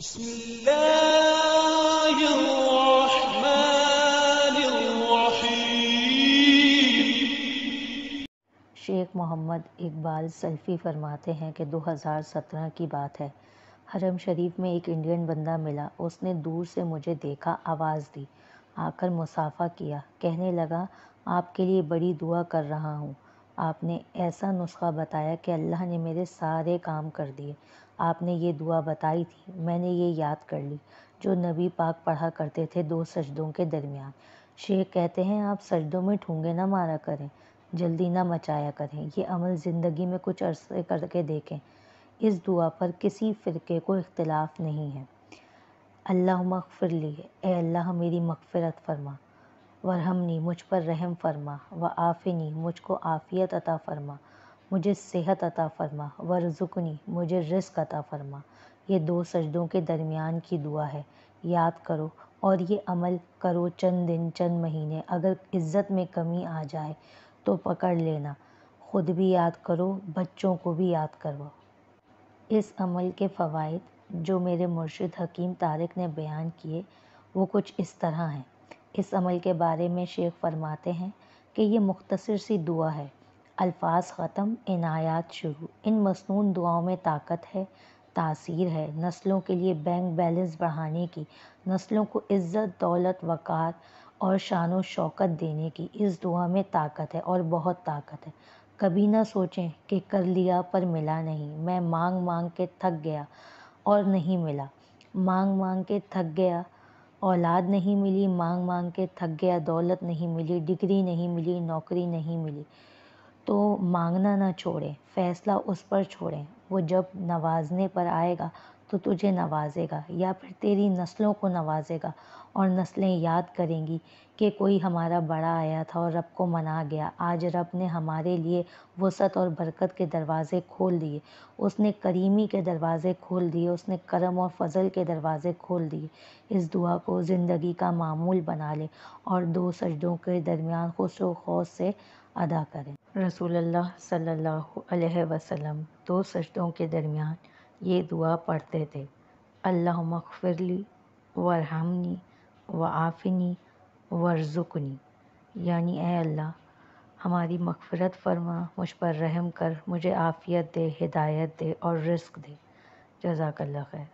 Sheikh Mohammad Iqbal Salafi फरमाते हैं कि 2017 की बात है हरम शरीफ में एक इंडियन बंदा मिला उसने दूर से मुझे देखा आवाज़ दी आकर मुसाफा किया कहने लगा आपके लिए बड़ी दुआ कर रहा हूँ आपने ऐसा नुस्खा बताया कि अल्लाह ने मेरे सारे काम कर दिए आपने ये दुआ बताई थी मैंने ये याद कर ली जो नबी पाक पढ़ा करते थे दो सजदों के दरमियान शेख कहते हैं आप सजदों में ठूंगे ना मारा करें जल्दी ना मचाया करें ये अमल ज़िंदगी में कुछ अरसे करके देखें इस दुआ पर किसी फ़िरके को इख्तलाफ नहीं है अल्लाह मगफिर लिए ए अल्लाह मेरी मगफिरत फरमा वरहमनी मुझ पर रहम फरमा व आफ़िनी मुझको आफ़ियत अता फरमा मुझे सेहत अता फरमा रुकनी मुझे रिस्क अता फरमा ये दो सजदों के दरमियान की दुआ है याद करो और ये अमल करो चंद दिन चंद महीने अगर इज़्ज़त में कमी आ जाए तो पकड़ लेना ख़ुद भी याद करो बच्चों को भी याद करो इस अमल के फ़वाद जो मेरे मुर्शिद हकीम तारक ने बयान किए वो कुछ इस तरह हैं इस अमल के बारे में शेख फरमाते हैं कि ये मुख्तर सी दुआ है अल्फाज ख़त्म इनायात शुरू इन मसनून दुआओं में ताकत है तासीर है नस्लों के लिए बैंक बैलेंस बढ़ाने की नस्लों को इज़्ज़त दौलत वक़ार और शान शौकत देने की इस दुआ में ताकत है और बहुत ताकत है कभी ना सोचें कि कर लिया पर मिला नहीं मैं मांग मांग के थक गया और नहीं मिला मांग मांग के थक गया औलाद नहीं मिली मांग मांग के थक गया दौलत नहीं मिली डिग्री नहीं मिली नौकरी नहीं मिली तो मांगना ना छोड़ें फ़ैसला उस पर छोड़ें वो जब नवाजने पर आएगा तो तुझे नवाजेगा या फिर तेरी नस्लों को नवाजेगा और नस्लें याद करेंगी कि कोई हमारा बड़ा आया था और रब को मना गया आज रब ने हमारे लिए वसत और बरकत के दरवाज़े खोल दिए उसने करीमी के दरवाज़े खोल दिए उसने करम और फजल के दरवाज़े खोल दिए इस दुआ को ज़िंदगी का मामूल बना लें और दो सजदों के दरमियान खुश खौस से अदा करें रसूल सल्लल्लाहु अलैहि वसल्लम दो सजदों के दरमियान ये दुआ पढ़ते थे अल्लाह मखफ़रली वरहमनी व आफ़िनी वरजुकनी यानी अल्लाह हमारी मकफरत फरमा मुझ पर रहम कर मुझे आफ़ियत दे हिदायत दे और रिस्क दे जजाकल्ला खैर